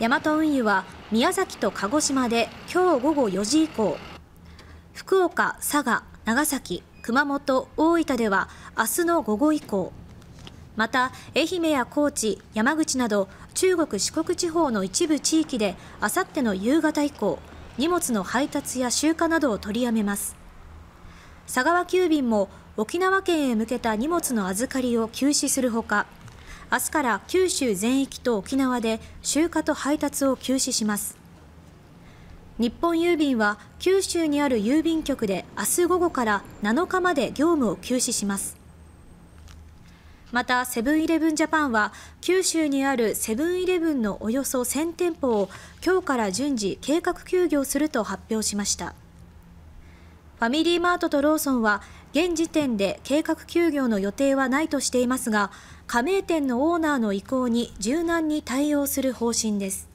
ヤマト運輸は宮崎と鹿児島で今日午後4時以降福岡、佐賀、長崎、熊本、大分では明日の午後以降また愛媛や高知、山口など中国・四国地方の一部地域であさっての夕方以降荷物の配達や集荷などを取りやめます佐川急便も沖縄県へ向けた荷物の預かりを休止するほか明日から九州全域と沖縄で集荷と配達を休止します日本郵便は九州にある郵便局で明日午後から7日まで業務を休止しますまたセブンイレブン・ジャパンは九州にあるセブンイレブンのおよそ1000店舗を今日から順次計画休業すると発表しました。ファミリーマートとローソンは現時点で計画休業の予定はないとしていますが加盟店のオーナーの意向に柔軟に対応する方針です